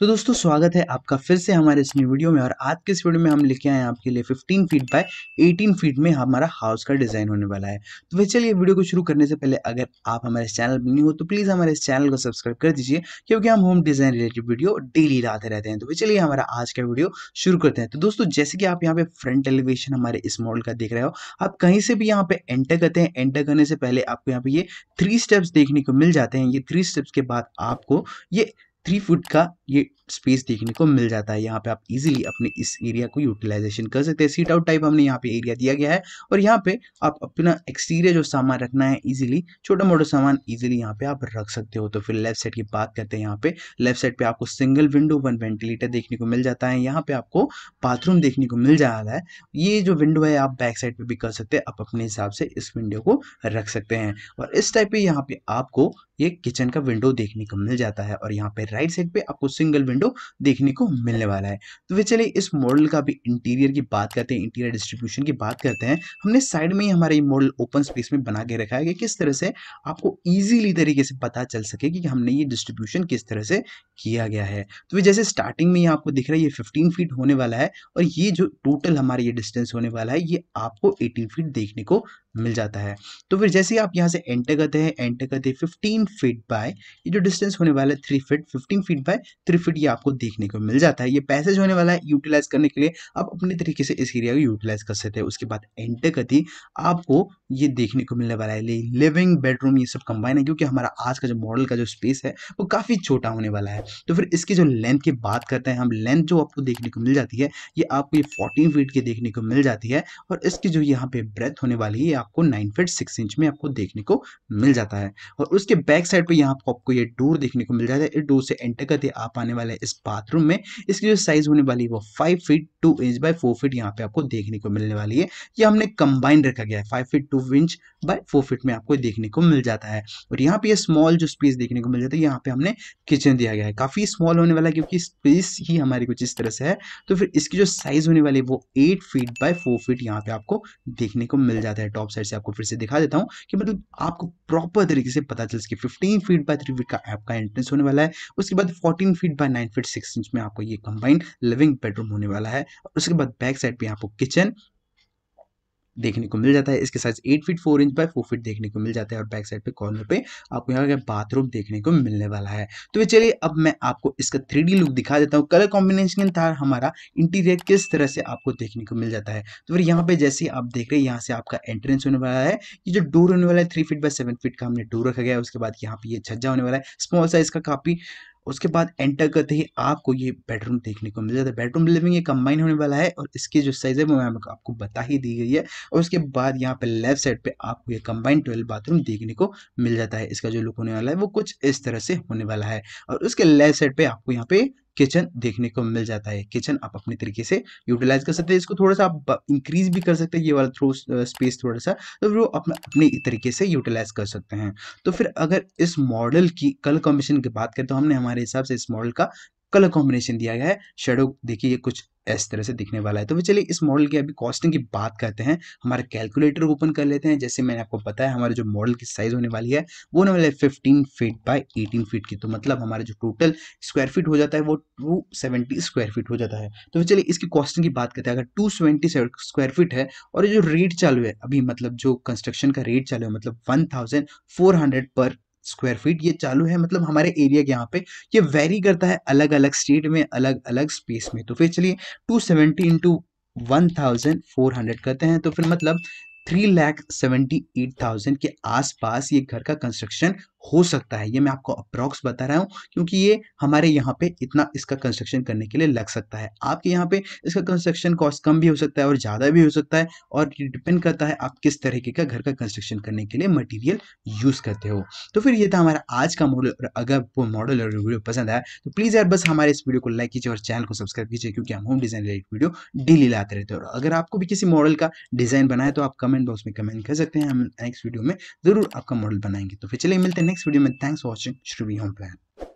तो दोस्तों स्वागत है आपका फिर से हमारे इस न्यू वीडियो में और आज के इस वीडियो में हम लेके आए हैं आपके लिए 15 फीट बाय 18 फीट में हमारा हाउस का डिज़ाइन होने वाला है तो वह चलिए वीडियो को शुरू करने से पहले अगर आप हमारे चैनल पर नहीं हो तो प्लीज़ हमारे इस चैनल को सब्सक्राइब कर दीजिए क्योंकि हम home design related video daily लाते रहते हैं तो वह चलिए हमारा आज का वीडियो शुरू करते हैं तो दोस्तों जैसे कि आप यहाँ पे फ्रंट एलिवेशन हमारे इस मॉडल का देख रहे हो आप कहीं से भी यहाँ पे एंटर करते हैं एंटर करने से पहले आपको यहाँ पे ये थ्री स्टेप्स देखने को मिल जाते हैं ये थ्री स्टेप्स के बाद आपको ये थ्री फुट का ये स्पेस देखने को मिल जाता है यहाँ पे आप इजीली अपने इस एरिया को यूटिलाइजेशन कर सकते हैं सीट आउट टाइप हमने यहाँ पे एरिया दिया गया है और यहाँ पे आप अपना एक्सटीरियर जो सामान रखना है इजीली छोटा मोटा सामान इजीली यहाँ पे आप रख सकते हो तो फिर लेफ्ट साइड की बात करते हैं यहाँ पे लेफ्ट साइड पे आपको सिंगल विंडो वन वेंटिलेटर देखने को मिल जाता है यहाँ पे आपको बाथरूम देखने को मिल जा रहा है ये जो विंडो है आप बैक साइड पर भी कर सकते हैं आप अपने हिसाब से इस विंडो को रख सकते हैं और इस टाइप पे यहाँ पे आपको ये किचन का विंडो देखने को मिल जाता है और यहाँ पे राइट साइड पे आपको सिंगल विंडो विंडो देखने को मिलने वाला है तो वे चलिए इस मॉडल का भी इंटीरियर की बात करते हैं इंटीरियर डिस्ट्रीब्यूशन की बात करते हैं हमने साइड में ही हमारे ये मॉडल ओपन स्पेस में बना के रखा है कि किस तरह से आपको ईजिली तरीके से पता चल सके कि हमने ये डिस्ट्रीब्यूशन किस तरह से किया गया है तो वे जैसे स्टार्टिंग में ही आपको दिख रहा है ये फिफ्टीन फीट होने वाला है और ये जो टोटल हमारे ये डिस्टेंस होने वाला है ये आपको एटीन फीट देखने को मिल जाता है तो फिर जैसे ही आप यहाँ से एंटर करते हैं एंटर करते फिफ्टीन फीट बाय ये जो डिस्टेंस होने वाला है three feet fifteen feet by three feet ये आपको देखने को मिल जाता है ये पैसेज होने वाला है यूटिलाइज करने के लिए आप अपने तरीके से इस एरिया को यूटिलाइज कर सकते हैं उसके बाद एंटर करती आपको ये देखने को मिलने वाला है लिविंग बेडरूम ये सब कंबाइन है क्योंकि हमारा आज का जो मॉडल का जो स्पेस है वो काफ़ी छोटा होने वाला है तो फिर इसकी जो लेंथ की बात करते हैं हम लेंथ जो आपको देखने को मिल जाती है ये आपको ये फोर्टीन फीट की देखने को मिल जाती है और इसकी जो यहाँ पे ब्रेथ होने वाली है आप आपको नाइन फीट सिक्स इंच में आपको देखने को मिल जाता है और उसके बैक साइड पर यहाँ आपको ये डोर देखने को मिल जाता है इस डोर से एंटर करते आप आने वाले इस बाथरूम में इसकी जो साइज होने वाली है वो five feet two inch by four feet यहाँ पे आपको देखने को मिलने वाली है ये हमने कंबाइन रखा गया है five feet two inch by four feet में आपको देखने को मिल जाता है और यहाँ पे ये स्मॉल जो स्पेस देखने को मिल जाता है यहाँ पे हमने किचन दिया गया है काफी स्मॉल होने वाला है क्योंकि स्पेस ही हमारी कुछ इस तरह से है तो फिर इसकी जो साइज होने वाली है वो eight feet by four feet यहाँ पे आपको देखने को मिल जाता है टॉप टॉप साइड से आपको फिर से दिखा देता हूँ कि मतलब आपको प्रॉपर तरीके से पता चल सके fifteen feet by three feet का आपका एंट्रेंस होने वाला है उसके बाद fourteen feet by nine feet six inch में आपको ये कंबाइंड लिविंग बेडरूम होने वाला है उसके बाद बैक साइड पर आपको किचन देखने को मिल जाता है इसके size eight feet four inch by four feet देखने को मिल जाता है और बैक साइड पे कॉर्नर पे आपको यहाँ का बाथरूम देखने को मिलने वाला है तो चलिए अब मैं आपको इसका थ्री लुक दिखा देता हूँ कलर कॉम्बिनेशन था हमारा इंटीरियर किस तरह से आपको देखने को मिल जाता है तो फिर यहाँ पे जैसे आप देख रहे हैं यहाँ से आपका एंट्रेंस होने वाला है ये जो डोर होने वाला है three feet by seven feet का हमने डोर रखा गया है उसके बाद यहाँ पे ये छज्जा होने वाला है स्मॉल साइज का काफी उसके बाद एंटर करते ही आपको ये बेडरूम देखने को मिल जाता है बेडरूम लिविंग ये कंबाइन होने वाला है और इसकी जो साइज़ है वो मैम आपको बता ही दी गई है और उसके बाद यहाँ पे लेफ्ट साइड पे आपको ये कंबाइन ट्वेल्व बाथरूम देखने को मिल जाता है इसका जो लुक होने वाला है वो कुछ इस तरह से होने वाला है और उसके लेफ्ट साइड पे आपको यहाँ पे किचन देखने को मिल जाता है किचन आप अपने तरीके से यूटिलाइज कर सकते हैं इसको थोड़ा सा आप इंक्रीज भी कर सकते हैं ये वाला थ्रू स्पेस थोड़ा सा तो वो अपने अपने तरीके से यूटिलाइज कर सकते हैं तो फिर अगर इस मॉडल की कलर कॉम्बिनेशन की बात करें तो हमने हमारे हिसाब से इस मॉडल का कलर कॉम्बिनेशन दिया गया है शेडो देखिए कुछ इस तरह से दिखने वाला है तो चलिए इस मॉडल की अभी कॉस्टिंग की बात करते हैं हमारा कैलकुलेटर ओपन कर लेते हैं जैसे मैंने आपको बताया हमारे जो मॉडल की साइज़ होने वाली है वो होने वाली है fifteen feet by eighteen feet की तो मतलब हमारा जो टोटल स्क्वायर फीट हो जाता है वो टू सेवेंटी स्क्वायर फीट हो जाता है तो चलिए इसकी कॉस्टिंग की बात करते हैं अगर टू सेवेंटी स्क्वायर फीट है और ये जो रेट चालू है अभी मतलब जो कंस्ट्रक्शन का रेट चालू है मतलब वन थाउजेंड फोर हंड्रेड पर स्क्वायर फीट ये चालू है मतलब हमारे एरिया के यहाँ पे ये वेरी करता है अलग अलग स्टेट में अलग अलग स्पेस में तो फिर चलिए two seventy into one thousand four hundred करते हैं तो फिर मतलब three lakh seventy eight thousand के आसपास ये घर का कंस्ट्रक्शन हो सकता है ये मैं आपको अप्रॉक्स बता रहा हूँ क्योंकि ये हमारे यहाँ पे इतना इसका कंस्ट्रक्शन करने के लिए लग सकता है आपके यहाँ पे इसका कंस्ट्रक्शन कॉस्ट कम भी हो सकता है और ज़्यादा भी हो सकता है और डिपेंड करता है आप किस तरीके का घर का कंस्ट्रक्शन करने के लिए मटीरियल यूज़ करते हो तो फिर ये था हमारा आज का मॉडल और अगर वो मॉडल और वीडियो पसंद आया तो प्लीज़ यार बस हमारे इस वीडियो को लाइक कीजिए और चैनल को सब्सक्राइब कीजिए क्योंकि हम home design related video daily लाते रहते हैं और अगर आपको भी किसी मॉडल का डिज़ाइन बनाए तो आप कमेंट बॉक्स में कमेंट कर सकते हैं हम नेक्स्ट वीडियो में ज़रूर आपका मॉडल बनाएंगे तो फिर चलिए मिलते हैं next video man thanks for watching should be home plan